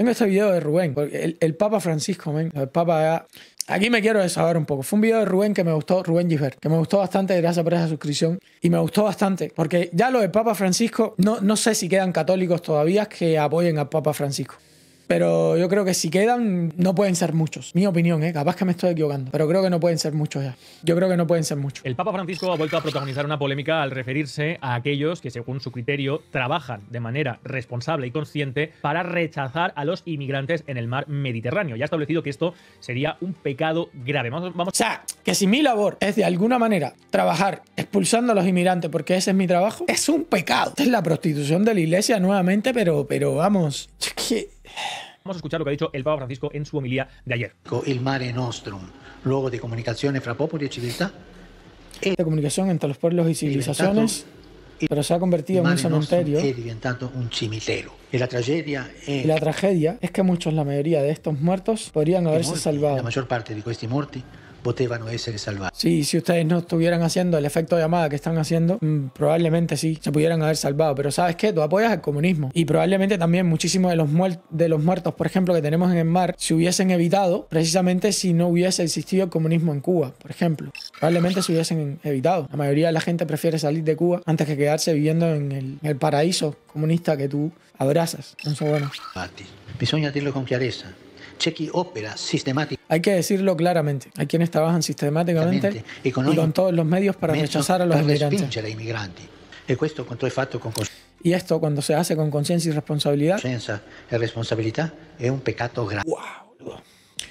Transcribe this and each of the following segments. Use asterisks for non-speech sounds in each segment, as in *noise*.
Tengo este video de Rubén, el, el Papa Francisco, el Papa... Aquí me quiero desahogar un poco. Fue un video de Rubén que me gustó, Rubén Gisbert, que me gustó bastante, gracias por esa suscripción. Y me gustó bastante, porque ya lo de Papa Francisco, no, no sé si quedan católicos todavía que apoyen al Papa Francisco. Pero yo creo que si quedan, no pueden ser muchos. Mi opinión, ¿eh? capaz que me estoy equivocando. Pero creo que no pueden ser muchos ya. Yo creo que no pueden ser muchos. El Papa Francisco ha vuelto a protagonizar una polémica al referirse a aquellos que, según su criterio, trabajan de manera responsable y consciente para rechazar a los inmigrantes en el mar Mediterráneo. Ya ha establecido que esto sería un pecado grave. Vamos, vamos. O sea, que si mi labor es de alguna manera trabajar expulsando a los inmigrantes porque ese es mi trabajo, es un pecado. Es la prostitución de la iglesia nuevamente, pero, pero vamos. Vamos a escuchar lo que ha dicho el Papa Francisco en su homilía de ayer. El mare nostrum, luego de La e comunicación entre los pueblos y civilizaciones, pero se ha convertido en un cementerio. un Y e la tragedia es... La tragedia es que muchos, la mayoría de estos muertos, podrían haberse salvado. La mayor parte de estos muertos es Sí, si ustedes no estuvieran haciendo el efecto llamada que están haciendo, mm, probablemente sí, se pudieran haber salvado. Pero ¿sabes qué? Tú apoyas al comunismo. Y probablemente también muchísimos de los, de los muertos, por ejemplo, que tenemos en el mar, se hubiesen evitado precisamente si no hubiese existido el comunismo en Cuba, por ejemplo. Probablemente se hubiesen evitado. La mayoría de la gente prefiere salir de Cuba antes que quedarse viviendo en el, paraíso comunista que tú abrazas. Entonces, bueno. Bisogna dirlo con clareza C'è chi opera sistematicamente hay que decirlo claramente. Hay quienes trabajan sistemáticamente y con, todos los medios para rechazar a los inmigrantes. Y esto cuando se hace con conciencia y responsabilidad. Conciencia responsabilidad es un pecado grave. O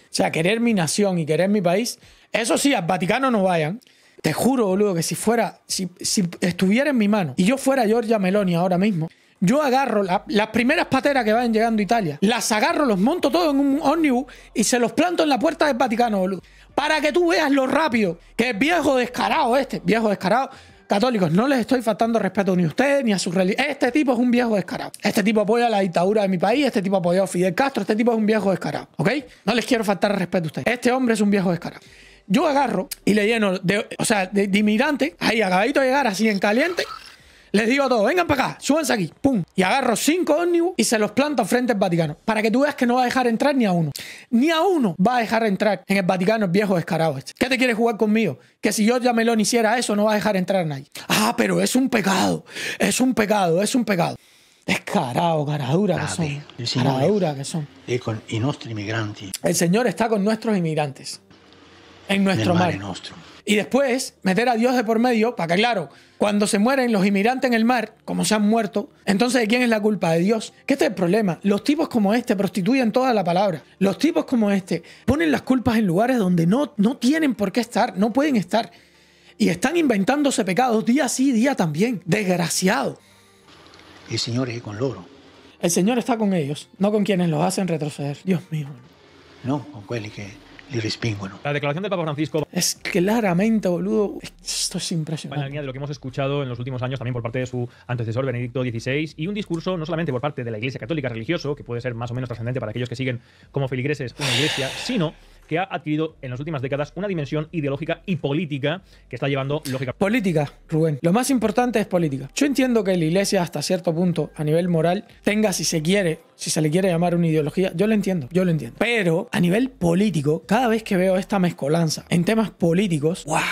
sea, querer mi nación y querer mi país, eso sí, al Vaticano no vayan. Te juro, boludo, que si fuera, si estuviera en mi mano y yo fuera Georgia Meloni ahora mismo, yo agarro las primeras pateras que van llegando a Italia, las agarro, los monto todo en un ómnibus y se los planto en la puerta del Vaticano, boludo. Para que tú veas lo rápido que es viejo descarado este, viejo descarado. Católicos, no les estoy faltando respeto ni a ustedes ni a su religión. Este tipo es un viejo descarado. Este tipo apoya la dictadura de mi país, este tipo apoya a Fidel Castro, este tipo es un viejo descarado, ¿ok? No les quiero faltar respeto a ustedes. Este hombre es un viejo descarado yo agarro y le lleno, de, o sea, de, de inmigrante, ahí acabadito de llegar así en caliente, les digo a todos, vengan para acá, súbanse aquí, pum. Y agarro cinco ómnibus y se los planto frente al Vaticano. Para que tú veas que no va a dejar entrar ni a uno. Ni a uno va a dejar entrar en el Vaticano viejo descarado este. ¿Qué te quieres jugar conmigo? Que si yo ya lo hiciera eso, no va a dejar entrar a nadie. Ah, pero es un pecado, es un pecado, es un pecado. Descarado, caradura que son. Caradura que son. Y con inmigrante. El Señor está con nuestros inmigrantes. En nuestro mar. Y después meter a Dios de por medio para que, claro, cuando se mueren los inmigrantes en el mar, como se han muerto, entonces ¿de quién es la culpa? De Dios. qué este es el problema. Los tipos como este prostituyen toda la palabra. Los tipos como este ponen las culpas en lugares donde no, no tienen por qué estar, no pueden estar. Y están inventándose pecados día sí, día también. Desgraciado. El Señor es con loro. El Señor está con ellos, no con quienes los hacen retroceder. Dios mío. No, con cuál que la declaración del Papa Francisco es claramente, boludo, esto es impresionante. En la línea de lo que hemos escuchado en los últimos años también por parte de su antecesor Benedicto XVI y un discurso no solamente por parte de la Iglesia Católica religioso, que puede ser más o menos trascendente para aquellos que siguen como feligreses una iglesia, sino que ha adquirido en las últimas décadas una dimensión ideológica y política que está llevando lógica. Política, Rubén. Lo más importante es política. Yo entiendo que la iglesia hasta cierto punto, a nivel moral, tenga, si se quiere, si se le quiere llamar una ideología, yo lo entiendo, yo lo entiendo. Pero a nivel político, cada vez que veo esta mezcolanza en temas políticos, ¡guau!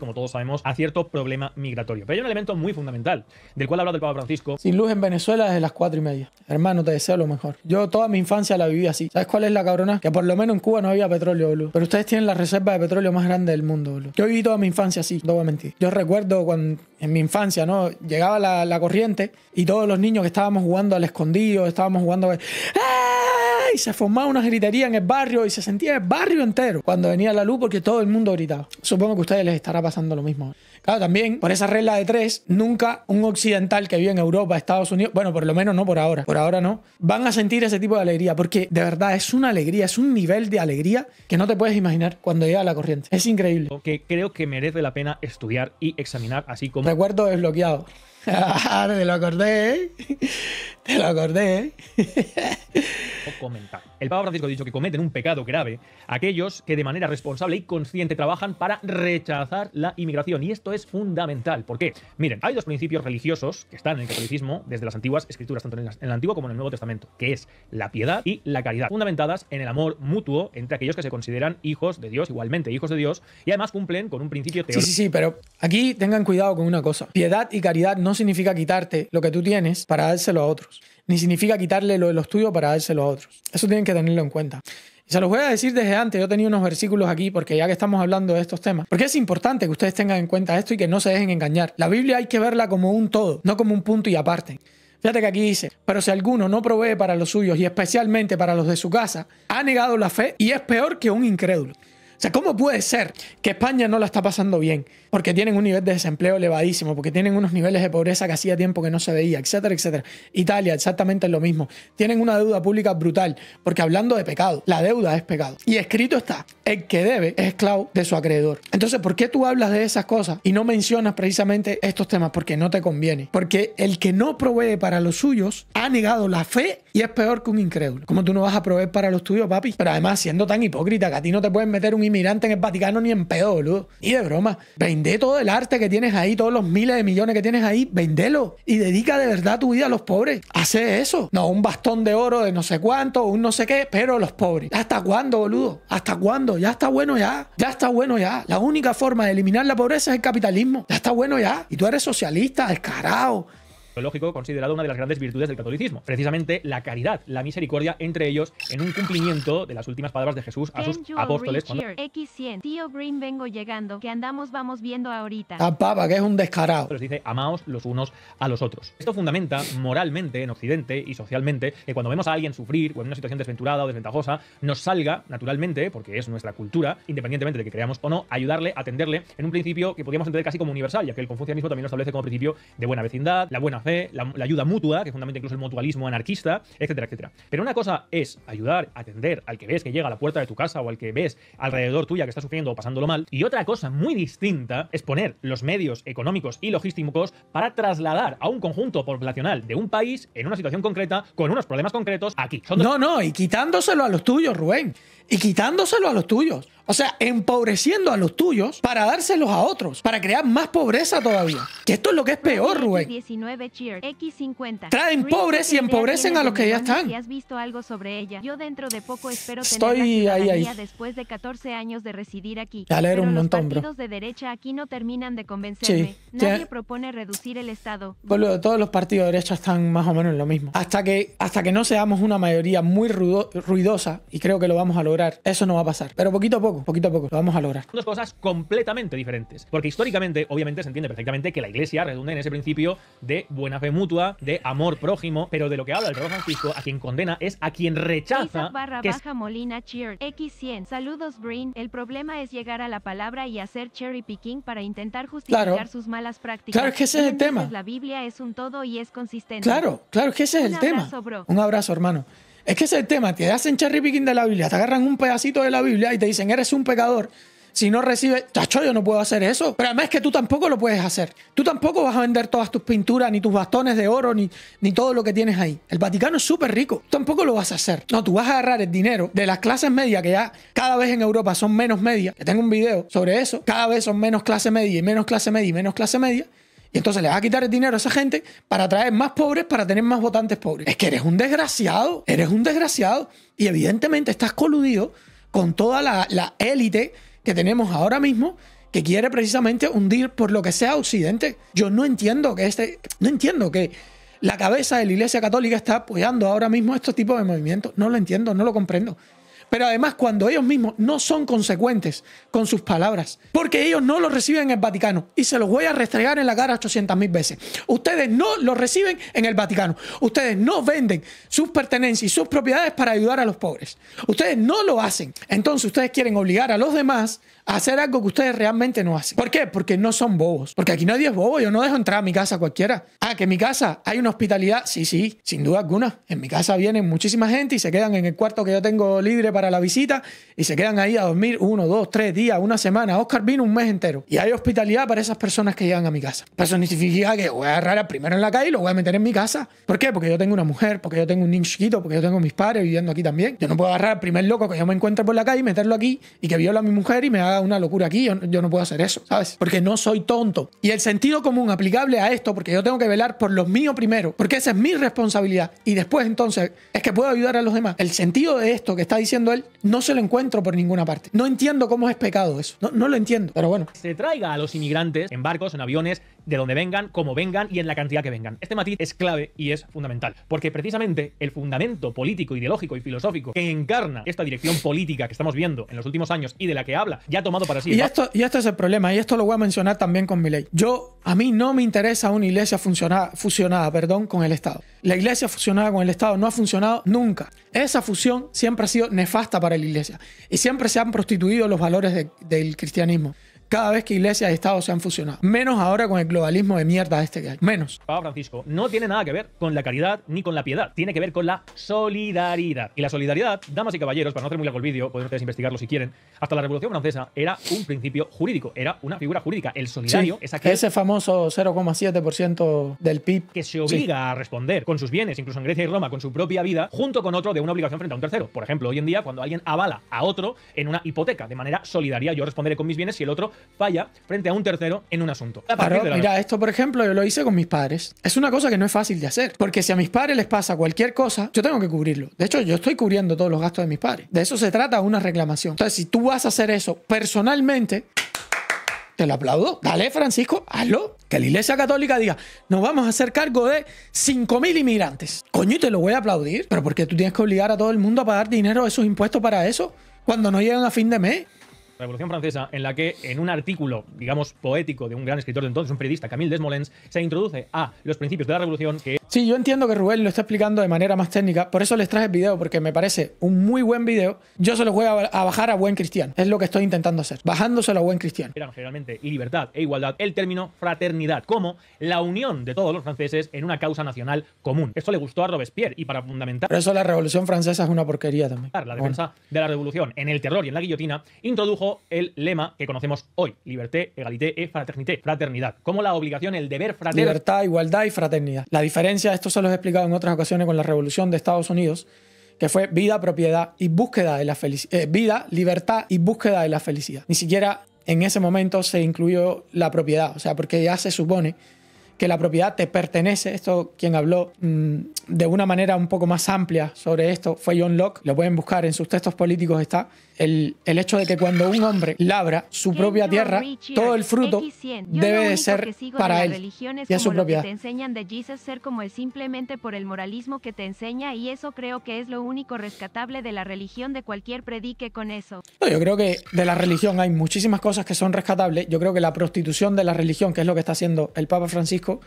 como todos sabemos, a cierto problema migratorio. Pero hay un elemento muy fundamental, del cual ha hablado el Papa Francisco. Sin luz en Venezuela desde las cuatro y media. Hermano, te deseo lo mejor. Yo toda mi infancia la viví así. ¿Sabes cuál es la cabrona? Que por lo menos en Cuba no había petróleo, boludo. Pero ustedes tienen la reserva de petróleo más grande del mundo, boludo. Yo viví toda mi infancia así, no voy a mentir. Yo recuerdo cuando en mi infancia, ¿no? Llegaba la, corriente y todos los niños que estábamos jugando al escondido, estábamos jugando... ¡Ah! y se formaba una gritería en el barrio y se sentía el barrio entero cuando venía la luz porque todo el mundo gritaba. Supongo que a ustedes les estará pasando lo mismo. Claro, también por esa regla de tres, nunca un occidental que vive en Europa, Estados Unidos, bueno, por lo menos no por ahora, por ahora no, van a sentir ese tipo de alegría, porque de verdad es una alegría, es un nivel de alegría que no te puedes imaginar cuando llega la corriente. Es increíble. Que creo que merece la pena estudiar y examinar, así como. Recuerdo desbloqueado. *laughs* Ah, me lo acordé, ¿eh? Te lo acordé, ¿eh? *laughs* El Papa Francisco ha dicho que cometen un pecado grave aquellos que de manera responsable y consciente trabajan para rechazar la inmigración. Y esto es fundamental. ¿Por qué? Miren, hay dos principios religiosos que están en el catolicismo desde las antiguas escrituras, tanto en el Antiguo como en el Nuevo Testamento, que es la piedad y la caridad, fundamentadas en el amor mutuo entre aquellos que se consideran hijos de Dios, igualmente hijos de Dios, y además cumplen con un principio teórico. Sí, sí, sí, pero aquí tengan cuidado con una cosa. Piedad y caridad no significa quitarte lo que tú tienes para dárselo a otro ni significa quitarle lo de los tuyos para dárselo a otros. Eso tienen que tenerlo en cuenta. Y se los voy a decir desde antes, yo tenía unos versículos aquí porque ya que estamos hablando de estos temas, porque es importante que ustedes tengan en cuenta esto y que no se dejen engañar. La Biblia hay que verla como un todo, no como un punto y aparte. Fíjate que aquí dice, pero si alguno no provee para los suyos y especialmente para los de su casa, ha negado la fe y es peor que un incrédulo. O sea, ¿cómo puede ser que España no la está pasando bien? Porque tienen un nivel de desempleo elevadísimo, porque tienen unos niveles de pobreza que hacía tiempo que no se veía, etcétera, etcétera. Italia, exactamente lo mismo. Tienen una deuda pública brutal, porque hablando de pecado, la deuda es pecado. Y escrito está, el que debe es esclavo de su acreedor. Entonces, ¿por qué tú hablas de esas cosas y no mencionas precisamente estos temas? Porque no te conviene. Porque el que no provee para los suyos ha negado la fe y es peor que un incrédulo. ¿Cómo tú no vas a proveer para los tuyos, papi? Pero además, siendo tan hipócrita que a ti no te pueden meter un mirante en el Vaticano ni en pedo, boludo. Ni de broma, vende todo el arte que tienes ahí, todos los miles de millones que tienes ahí, vendelo y dedica de verdad tu vida a los pobres. Hace eso. No, un bastón de oro de no sé cuánto, un no sé qué, pero los pobres. ¿Hasta cuándo, boludo? ¿Hasta cuándo? Ya está bueno ya. Ya está bueno ya. La única forma de eliminar la pobreza es el capitalismo. Ya está bueno ya. Y tú eres socialista, descarado lógico considerado una de las grandes virtudes del catolicismo, precisamente la caridad, la misericordia entre ellos en un cumplimiento de las últimas palabras de Jesús a sus apóstoles. X100, tío Green vengo llegando, que andamos vamos viendo ahorita. Ah, a que es un descarado. Les dice, amaos los unos a los otros. Esto fundamenta moralmente en Occidente y socialmente que cuando vemos a alguien sufrir o en una situación desventurada o desventajosa, nos salga naturalmente, porque es nuestra cultura, independientemente de que creamos o no, ayudarle, atenderle en un principio que podríamos entender casi como universal, ya que el confucianismo también lo establece como principio de buena vecindad, la buena la, ayuda mutua, que fundamentalmente incluso el mutualismo anarquista, etcétera, etcétera. Pero una cosa es ayudar, atender al que ves que llega a la puerta de tu casa o al que ves alrededor tuya que está sufriendo o pasándolo mal. Y otra cosa muy distinta es poner los medios económicos y logísticos para trasladar a un conjunto poblacional de un país en una situación concreta, con unos problemas concretos, aquí. no, no, y quitándoselo a los tuyos, Rubén y quitándoselo a los tuyos. O sea, empobreciendo a los tuyos para dárselos a otros, para crear más pobreza todavía. Que esto es lo que es peor, Rubén. Traen pobres y empobrecen a los que ya están. yo dentro de poco Estoy ahí, ahí. después de 14 años de residir aquí. leer un montón, de derecha aquí no terminan de convencerme. propone reducir el Estado. todos los partidos de derecha están más o menos en lo mismo. Hasta que, hasta que no seamos una mayoría muy ruidosa, y creo que lo vamos a lograr eso no va a pasar. Pero poquito a poco, poquito a poco, lo vamos a lograr. Dos cosas completamente diferentes. Porque históricamente, obviamente, se entiende perfectamente que la iglesia redunda en ese principio de buena fe mutua, de amor prójimo, pero de lo que habla el Papa Francisco, a quien condena es a quien rechaza. Barra baja Molina cheer. X100. Saludos, Brin. El problema es llegar a la palabra y hacer cherry picking para intentar justificar sus malas prácticas. Claro, que ese es el tema. La Biblia es un todo y es consistente. Claro, claro, que ese es el tema. Un abrazo, hermano. Es que ese es el tema, te hacen cherry picking de la Biblia, te agarran un pedacito de la Biblia y te dicen, eres un pecador. Si no recibes, chacho, yo no puedo hacer eso. Pero además es que tú tampoco lo puedes hacer. Tú tampoco vas a vender todas tus pinturas, ni tus bastones de oro, ni, ni todo lo que tienes ahí. El Vaticano es súper rico. Tú tampoco lo vas a hacer. No, tú vas a agarrar el dinero de las clases medias, que ya cada vez en Europa son menos medias. Que tengo un video sobre eso. Cada vez son menos clase media y menos clase media y menos clase media. Y entonces le va a quitar el dinero a esa gente para traer más pobres, para tener más votantes pobres. Es que eres un desgraciado, eres un desgraciado. Y evidentemente estás coludido con toda la, élite que tenemos ahora mismo que quiere precisamente hundir por lo que sea Occidente. Yo no entiendo que este, no entiendo que la cabeza de la Iglesia Católica está apoyando ahora mismo estos tipos de movimientos. No lo entiendo, no lo comprendo pero además cuando ellos mismos no son consecuentes con sus palabras, porque ellos no lo reciben en el Vaticano y se los voy a restregar en la cara 800 mil veces. Ustedes no lo reciben en el Vaticano. Ustedes no venden sus pertenencias y sus propiedades para ayudar a los pobres. Ustedes no lo hacen. Entonces ustedes quieren obligar a los demás hacer algo que ustedes realmente no hacen. ¿Por qué? Porque no son bobos. Porque aquí nadie es bobo. Yo no dejo entrar a mi casa cualquiera. Ah, que en mi casa hay una hospitalidad. Sí, sí, sin duda alguna. En mi casa vienen muchísima gente y se quedan en el cuarto que yo tengo libre para la visita y se quedan ahí a dormir uno, dos, tres días, una semana. Oscar vino un mes entero. Y hay hospitalidad para esas personas que llegan a mi casa. Pero eso significa que voy a agarrar al primero en la calle y lo voy a meter en mi casa. ¿Por qué? Porque yo tengo una mujer, porque yo tengo un niño chiquito, porque yo tengo mis padres viviendo aquí también. Yo no puedo agarrar al primer loco que yo me encuentre por la calle y meterlo aquí y que viola a mi mujer y me haga una locura aquí, yo, no puedo hacer eso, ¿sabes? Porque no soy tonto. Y el sentido común aplicable a esto, porque yo tengo que velar por lo mío primero, porque esa es mi responsabilidad. Y después entonces es que puedo ayudar a los demás. El sentido de esto que está diciendo él, no se lo encuentro por ninguna parte. No entiendo cómo es pecado eso. No, no lo entiendo, pero bueno. Se traiga a los inmigrantes en barcos, en aviones, de donde vengan, como vengan y en la cantidad que vengan. Este matiz es clave y es fundamental, porque precisamente el fundamento político, ideológico y filosófico que encarna esta dirección política que estamos viendo en los últimos años y de la que habla, ya ha tomado para sí. Y esto, y esto es el problema, y esto lo voy a mencionar también con mi ley. Yo, a mí no me interesa una iglesia fusionada, fusionada perdón, con el Estado. La iglesia fusionada con el Estado no ha funcionado nunca. Esa fusión siempre ha sido nefasta para la iglesia y siempre se han prostituido los valores del cristianismo cada vez que iglesias y estados se han fusionado. Menos ahora con el globalismo de mierda este que hay. Menos. Pablo Francisco, no tiene nada que ver con la caridad ni con la piedad. Tiene que ver con la solidaridad. Y la solidaridad, damas y caballeros, para no hacer muy largo el vídeo, pueden ustedes investigarlo si quieren, hasta la Revolución Francesa era un principio jurídico, era una figura jurídica. El solidario es aquel... Ese famoso 0,7% del PIB. Que se obliga a responder con sus bienes, incluso en Grecia y Roma, con su propia vida, junto con otro de una obligación frente a un tercero. Por ejemplo, hoy en día, cuando alguien avala a otro en una hipoteca, de manera solidaria, yo responderé con mis bienes si el otro falla frente a un tercero en un asunto. mira, esto por ejemplo yo lo hice con mis padres. Es una cosa que no es fácil de hacer, porque si a mis padres les pasa cualquier cosa, yo tengo que cubrirlo. De hecho, yo estoy cubriendo todos los gastos de mis padres. De eso se trata una reclamación. Entonces, si tú vas a hacer eso personalmente, te lo aplaudo. Dale, Francisco, hazlo. Que la Iglesia Católica diga, nos vamos a hacer cargo de 5.000 inmigrantes. Coño, y te lo voy a aplaudir. Pero porque tú tienes que obligar a todo el mundo a pagar dinero de esos impuestos para eso? Cuando no llegan a fin de mes. Revolución Francesa, en la que en un artículo, digamos, poético de un gran escritor de entonces, un periodista, Camille Desmoulins, se introduce a los principios de la revolución que... Sí, yo entiendo que Rubén lo está explicando de manera más técnica, por eso les traje el video, porque me parece un muy buen video. Yo se lo voy a bajar a buen cristian es lo que estoy intentando hacer, bajándoselo a buen cristian Eran generalmente libertad e igualdad el término fraternidad, como la unión de todos los franceses en una causa nacional común. Esto le gustó a Robespierre y para fundamentar... Por eso la Revolución Francesa es una porquería también. La defensa de la revolución en el terror y en la guillotina introdujo el lema que conocemos hoy, liberté, egalité e fraternité, fraternidad, como la obligación, el deber fraternidad Libertad, igualdad y fraternidad. La diferencia, esto se lo he explicado en otras ocasiones con la revolución de Estados Unidos, que fue vida, propiedad y búsqueda de la felicidad. Eh, vida, libertad y búsqueda de la felicidad. Ni siquiera en ese momento se incluyó la propiedad, o sea, porque ya se supone que la propiedad te pertenece. Esto, quien habló mm, de una manera un poco más amplia sobre esto fue John Locke. Lo pueden buscar en sus textos políticos, está el, el, hecho de que cuando un hombre labra su propia tierra, todo el fruto debe de ser para él y es su propiedad. Te enseñan de Jesus ser como es simplemente por el moralismo que te enseña y eso creo que es lo único rescatable de la religión de cualquier predique con eso. No, yo creo que de la religión hay muchísimas cosas que son rescatables. Yo creo que la prostitución de la religión, que es lo que está haciendo el Papa Francisco,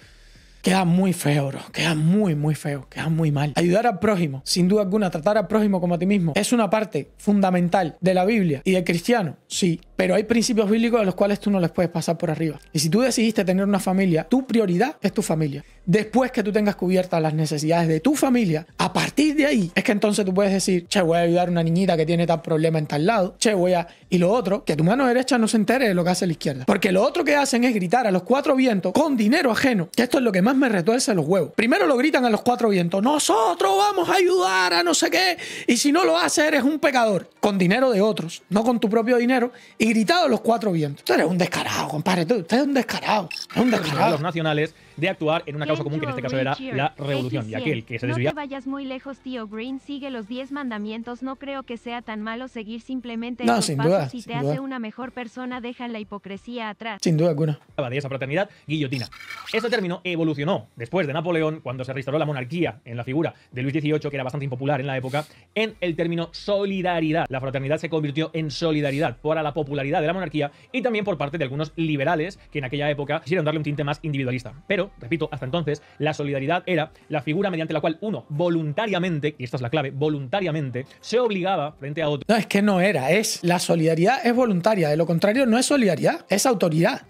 queda muy feo, bro. Queda muy, muy feo. Queda muy mal. Ayudar al prójimo, sin duda alguna, tratar al prójimo como a ti mismo, es una parte fundamental de la Biblia y del cristiano, sí. Pero hay principios bíblicos de los cuales tú no les puedes pasar por arriba. Y si tú decidiste tener una familia, tu prioridad es tu familia después que tú tengas cubiertas las necesidades de tu familia, a partir de ahí es que entonces tú puedes decir, che, voy a ayudar a una niñita que tiene tal problema en tal lado, che, voy a... Y lo otro, que tu mano derecha no se entere de lo que hace la izquierda. Porque lo otro que hacen es gritar a los cuatro vientos con dinero ajeno, que esto es lo que más me retuerce los huevos. Primero lo gritan a los cuatro vientos, nosotros vamos a ayudar a no sé qué, y si no lo haces eres un pecador, con dinero de otros, no con tu propio dinero, y gritado a los cuatro vientos. Tú eres un descarado, compadre, tú, usted es un descarado, un descarado. Los nacionales de actuar en una causa común que en este caso era la revolución. Y aquel que se desvía. No vayas muy lejos, tío Green. Sigue los 10 mandamientos. No creo que sea tan malo seguir simplemente no, si te hace una mejor persona, deja la hipocresía atrás. Sin duda alguna. De esa fraternidad, guillotina. Este término evolucionó después de Napoleón, cuando se restauró la monarquía en la figura de Luis XVIII, que era bastante impopular en la época, en el término solidaridad. La fraternidad se convirtió en solidaridad para la popularidad de la monarquía y también por parte de algunos liberales que en aquella época quisieron darle un tinte más individualista. Pero repito, hasta entonces, la solidaridad era la figura mediante la cual uno voluntariamente, y esta es la clave, voluntariamente, se obligaba frente a otro. No, es que no era, es. La solidaridad es voluntaria, de lo contrario no es solidaridad, es autoridad.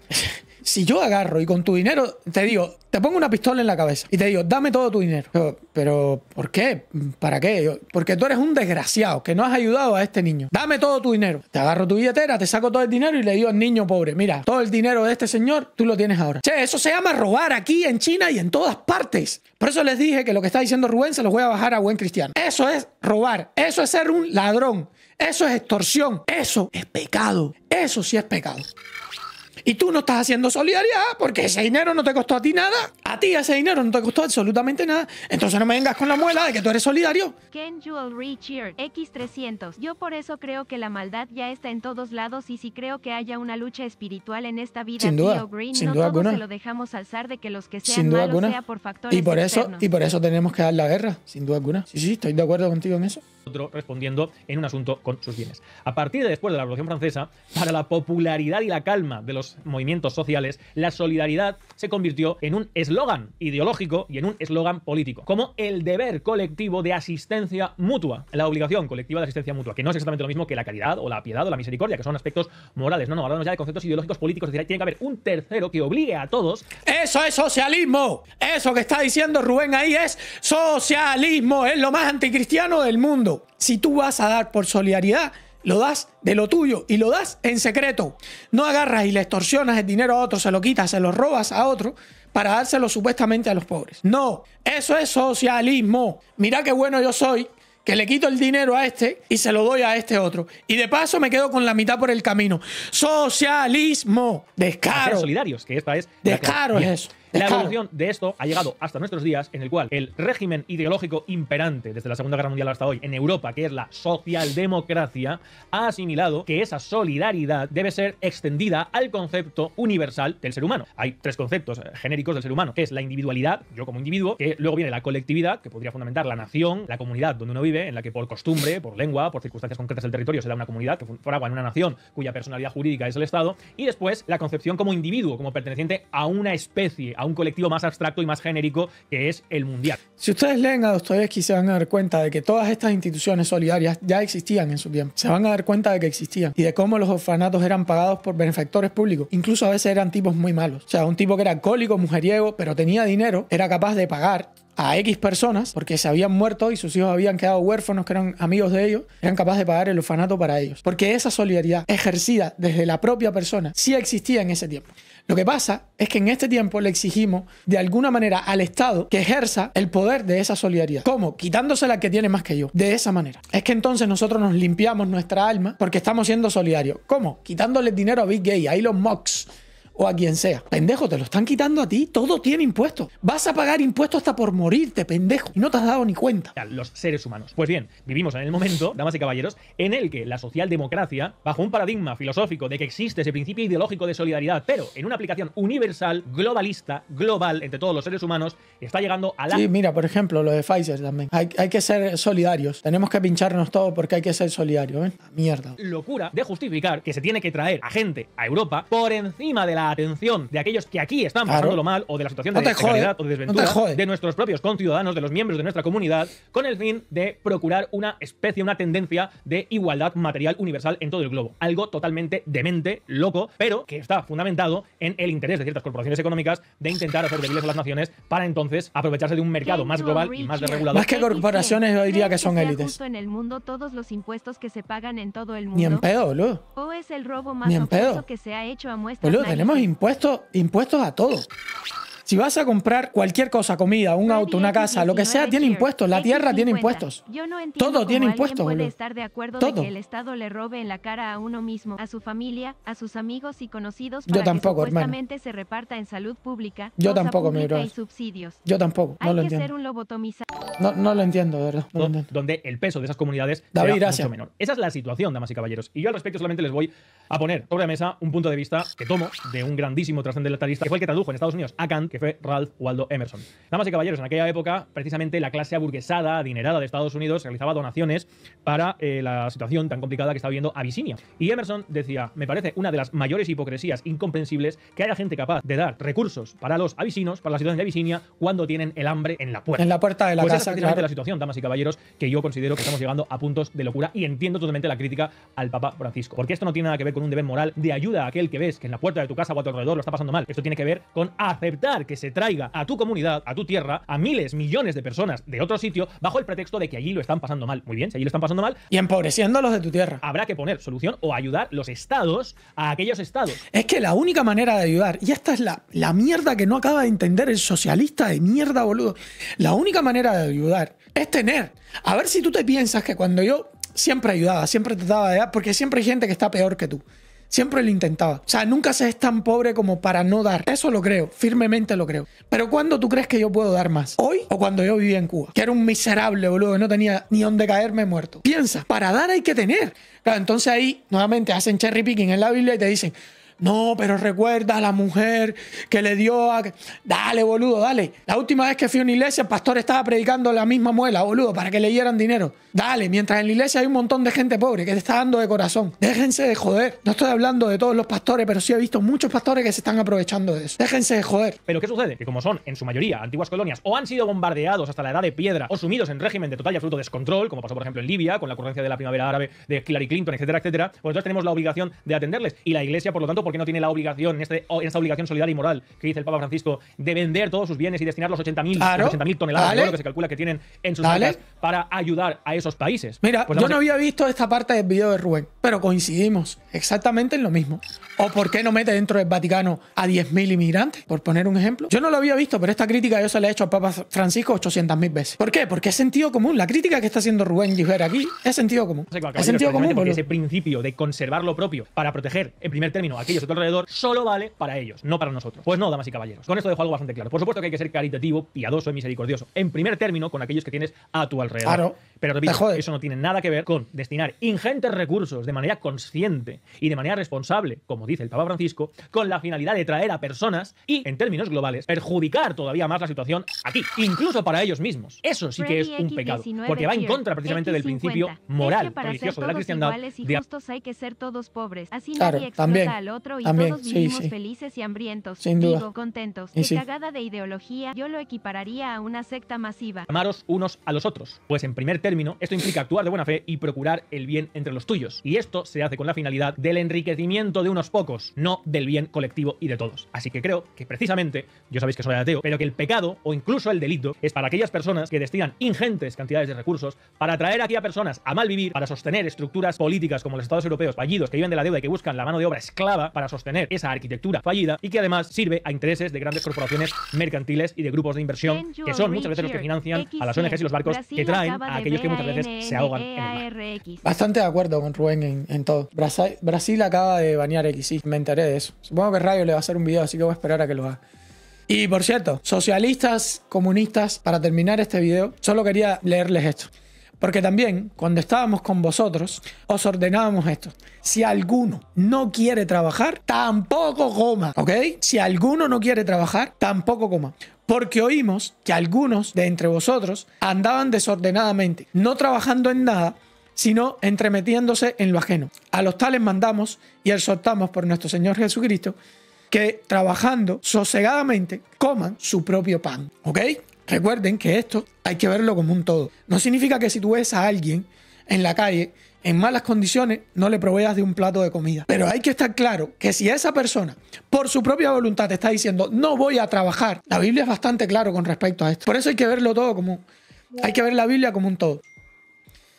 Si yo agarro y con tu dinero te digo, te pongo una pistola en la cabeza y te digo, dame todo tu dinero. Pero, ¿por qué? ¿Para qué? Porque tú eres un desgraciado que no has ayudado a este niño. Dame todo tu dinero. Te agarro tu billetera, te saco todo el dinero y le digo al niño pobre, mira, todo el dinero de este señor tú lo tienes ahora. Che, eso se llama robar aquí en China y en todas partes. Por eso les dije que lo que está diciendo Rubén se lo voy a bajar a buen cristiano. Eso es robar, eso es ser un ladrón, eso es extorsión, eso es pecado, eso sí es pecado. Y tú no estás haciendo solidaridad porque ese dinero no te costó a ti nada. A ti ese dinero no te costó absolutamente nada. Entonces no me vengas con la muela de que tú eres solidario. Ken Jewelry X300. Yo por eso creo que la maldad ya está en todos lados y si creo que haya una lucha espiritual en esta vida, sin duda, tío no todos se lo dejamos alzar de que los que sean alguna. sea por factores y por eso Y por eso tenemos que dar la guerra, sin duda alguna. Sí, sí, estoy de acuerdo contigo en eso respondiendo en un asunto con sus bienes. A partir de después de la Revolución Francesa, para la popularidad y la calma de los movimientos sociales, la solidaridad se convirtió en un eslogan ideológico y en un eslogan político, como el deber colectivo de asistencia mutua, la obligación colectiva de asistencia mutua, que no es exactamente lo mismo que la caridad o la piedad o la misericordia, que son aspectos morales. No, no, hablamos ya de conceptos ideológicos, políticos, Es decir, Tiene que haber un tercero que obligue a todos. ¡Eso es socialismo! Eso que está diciendo Rubén ahí es socialismo, es lo más anticristiano del mundo. Si tú vas a dar por solidaridad, lo das de lo tuyo y lo das en secreto. No agarras y le extorsionas el dinero a otro, se lo quitas, se lo robas a otro para dárselo supuestamente a los pobres. No, eso es socialismo. Mira qué bueno yo soy que le quito el dinero a este y se lo doy a este otro. Y de paso me quedo con la mitad por el camino. Socialismo. Descaro. solidarios, que esta es. Descaro es eso. La evolución de esto ha llegado hasta nuestros días, en el cual el régimen ideológico imperante desde la Segunda Guerra Mundial hasta hoy en Europa, que es la socialdemocracia, ha asimilado que esa solidaridad debe ser extendida al concepto universal del ser humano. Hay tres conceptos eh, genéricos del ser humano, que es la individualidad, yo como individuo, que luego viene la colectividad, que podría fundamentar la nación, la comunidad donde uno vive, en la que por costumbre, por lengua, por circunstancias concretas del territorio se da una comunidad que en una nación cuya personalidad jurídica es el Estado, y después la concepción como individuo, como perteneciente a una especie, a un colectivo más abstracto y más genérico que es el mundial. Si ustedes leen a Dostoyevsky se van a dar cuenta de que todas estas instituciones solidarias ya existían en su tiempo. Se van a dar cuenta de que existían y de cómo los orfanatos eran pagados por benefactores públicos. Incluso a veces eran tipos muy malos. O sea, un tipo que era alcohólico, mujeriego, pero tenía dinero, era capaz de pagar a X personas porque se habían muerto y sus hijos habían quedado huérfanos, que eran amigos de ellos, eran capaces de pagar el orfanato para ellos. Porque esa solidaridad ejercida desde la propia persona sí existía en ese tiempo. Lo que pasa es que en este tiempo le exigimos de alguna manera al Estado que ejerza el poder de esa solidaridad. ¿Cómo? Quitándose la que tiene más que yo. De esa manera. Es que entonces nosotros nos limpiamos nuestra alma porque estamos siendo solidarios. ¿Cómo? Quitándole dinero a Big Gay, a Elon Musk o a quien sea. Pendejo, te lo están quitando a ti. Todo tiene impuestos. Vas a pagar impuestos hasta por morirte, pendejo. Y no te has dado ni cuenta. Los seres humanos. Pues bien, vivimos en el momento, damas y caballeros, en el que la socialdemocracia, bajo un paradigma filosófico de que existe ese principio ideológico de solidaridad, pero en una aplicación universal, globalista, global, entre todos los seres humanos, está llegando a la... Sí, mira, por ejemplo, lo de Pfizer también. Hay, que ser solidarios. Tenemos que pincharnos todo porque hay que ser solidarios. ¿eh? Mierda. Locura de justificar que se tiene que traer a gente a Europa por encima de la atención de aquellos que aquí están pasando lo mal o de la situación de de desventura de nuestros propios conciudadanos, de los miembros de nuestra comunidad, con el fin de procurar una especie, una tendencia de igualdad material universal en todo el globo. Algo totalmente demente, loco, pero que está fundamentado en el interés de ciertas corporaciones económicas de intentar hacer débiles a las naciones para entonces aprovecharse de un mercado más global y más desregulado. Más que corporaciones, yo diría que son élites. en el mundo todos los impuestos que se pagan en todo el mundo. Ni en pedo, O es el robo más Ni que se ha hecho a muestra. tenemos impuestos, impuestos a todo. Si vas a comprar cualquier cosa, comida, un auto, una casa, lo que sea, tiene impuestos. La tierra tiene impuestos. Todo tiene impuestos, boludo. estar de acuerdo Todo. el Estado le robe en la cara a uno mismo, a su familia, a sus amigos y conocidos Yo tampoco, que supuestamente se reparta en salud pública, Yo tampoco, mi subsidios. Yo tampoco, no lo entiendo. No, lo entiendo, de verdad. donde el peso de esas comunidades David, será mucho menor. Esa es la situación, damas y caballeros. Y yo al respecto solamente les voy a poner sobre la mesa un punto de vista que tomo de un grandísimo trascendentalista que fue el que tradujo en Estados Unidos a Kant, que fue Ralph Waldo Emerson. Damas y caballeros, en aquella época, precisamente la clase aburguesada, adinerada de Estados Unidos, realizaba donaciones para eh, la situación tan complicada que estaba viviendo Abisinia. Y Emerson decía, me parece una de las mayores hipocresías incomprensibles que haya gente capaz de dar recursos para los abisinos, para la situación de Abisinia, cuando tienen el hambre en la puerta. En la puerta de la pues casa, es la situación, damas y caballeros, que yo considero que estamos llegando a puntos de locura y entiendo totalmente la crítica al Papa Francisco. Porque esto no tiene nada que ver con un deber moral de ayuda a aquel que ves que en la puerta de tu casa o a tu alrededor lo está pasando mal. Esto tiene que ver con aceptar que se traiga a tu comunidad, a tu tierra, a miles, millones de personas de otro sitio, bajo el pretexto de que allí lo están pasando mal. Muy bien, si allí lo están pasando mal. Y empobreciendo a los de tu tierra. Habrá que poner solución o ayudar los estados a aquellos estados. Es que la única manera de ayudar, y esta es la, la mierda que no acaba de entender el socialista de mierda, boludo. La única manera de ayudar es tener. A ver si tú te piensas que cuando yo siempre ayudaba, siempre trataba de ayudar porque siempre hay gente que está peor que tú. Siempre lo intentaba. O sea, nunca se es tan pobre como para no dar. Eso lo creo, firmemente lo creo. Pero ¿cuándo tú crees que yo puedo dar más? ¿Hoy o cuando yo vivía en Cuba? Que era un miserable, boludo, no tenía ni dónde caerme muerto. Piensa, para dar hay que tener. Claro, entonces ahí nuevamente hacen cherry picking en la Biblia y te dicen, no, pero recuerda a la mujer que le dio a... Dale, boludo, dale. La última vez que fui a una iglesia, el pastor estaba predicando la misma muela, boludo, para que le dieran dinero. Dale, mientras en la iglesia hay un montón de gente pobre que te está dando de corazón. Déjense de joder. No estoy hablando de todos los pastores, pero sí he visto muchos pastores que se están aprovechando de eso. Déjense de joder. Pero ¿qué sucede? Que como son, en su mayoría, antiguas colonias, o han sido bombardeados hasta la edad de piedra, o sumidos en régimen de total y absoluto descontrol, como pasó por ejemplo en Libia, con la ocurrencia de la primavera árabe de Hillary Clinton, etcétera, etcétera, pues entonces tenemos la obligación de atenderles. Y la iglesia, por lo tanto, ¿por qué no tiene la obligación, en, este, en esta obligación solidaria y moral que dice el Papa Francisco, de vender todos sus bienes y destinar los 80.000 80 toneladas de que se calcula que tienen en sus para ayudar a esos países. Mira, pues yo no había visto esta parte del video de Rubén, pero coincidimos exactamente en lo mismo. ¿O por qué no mete dentro del Vaticano a 10.000 inmigrantes? Por poner un ejemplo. Yo no lo había visto, pero esta crítica yo se la he hecho al Papa Francisco 800.000 veces. ¿Por qué? Porque es sentido común. La crítica que está haciendo Rubén Giver aquí es sentido común. es sentido común. Porque ese principio de conservar lo propio para proteger, en primer término, a aquellos a tu alrededor, solo vale para ellos, no para nosotros. Pues no, damas y caballeros. Con esto dejo algo bastante claro. Por supuesto que hay que ser caritativo, piadoso y misericordioso. En primer término, con aquellos que tienes a tu alrededor. Claro. Pero repito, eso no tiene nada que ver con destinar ingentes recursos de manera consciente y de manera responsable, como dice el Papa Francisco, con la finalidad de traer a personas y, en términos globales, perjudicar todavía más la situación aquí, incluso para ellos mismos. Eso sí que es un pecado, porque va en contra precisamente del principio moral religioso de la cristiandad. justos hay que ser todos pobres, así claro, nadie también, al otro y también, todos vivimos sí, sí. felices y hambrientos, Sin duda. contentos. Y sí. de ideología, yo lo equipararía a una secta masiva. Amaros unos a los otros, pues en primer término esto implica actuar de buena fe y procurar el bien entre los tuyos. Y esto se hace con la finalidad del enriquecimiento de unos pocos, no del bien colectivo y de todos. Así que creo que precisamente, yo sabéis que soy ateo, pero que el pecado o incluso el delito es para aquellas personas que destinan ingentes cantidades de recursos para atraer aquí a personas a mal vivir, para sostener estructuras políticas como los Estados europeos fallidos que viven de la deuda y que buscan la mano de obra esclava para sostener esa arquitectura fallida y que además sirve a intereses de grandes corporaciones mercantiles y de grupos de inversión que son muchas veces los que financian a las ONGs y los barcos que traen a aquellos que se ahogan e Bastante de acuerdo con Rubén en, todo. Brasil, acaba de banear X, sí, me enteré de eso. Supongo que Rayo le va a hacer un video, así que voy a esperar a que lo haga. Y por cierto, socialistas, comunistas, para terminar este video, solo quería leerles esto. Porque también cuando estábamos con vosotros, os ordenábamos esto. Si alguno no quiere trabajar, tampoco coma, ¿ok? Si alguno no quiere trabajar, tampoco coma. Porque oímos que algunos de entre vosotros andaban desordenadamente, no trabajando en nada, sino entremetiéndose en lo ajeno. A los tales mandamos y exhortamos por nuestro Señor Jesucristo que trabajando sosegadamente coman su propio pan. ¿Ok? Recuerden que esto hay que verlo como un todo. No significa que si tú ves a alguien en la calle en malas condiciones, no le proveas de un plato de comida. Pero hay que estar claro que si esa persona, por su propia voluntad, te está diciendo, no voy a trabajar, la Biblia es bastante claro con respecto a esto. Por eso hay que verlo todo como... Hay que ver la Biblia como un todo.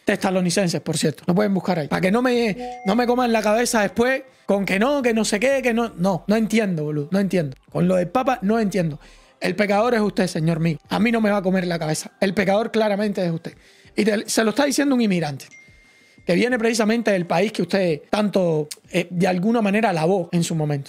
Testalonicenses, por cierto. no pueden buscar ahí. Para que no me, no me coman la cabeza después con que no, que no sé qué, que no... No, no entiendo, boludo. No entiendo. Con lo del Papa, no entiendo. El pecador es usted, señor mío. A mí no me va a comer la cabeza. El pecador claramente es usted. Y se lo está diciendo un inmigrante que viene precisamente del país que usted tanto, eh, de alguna manera, lavó en su momento.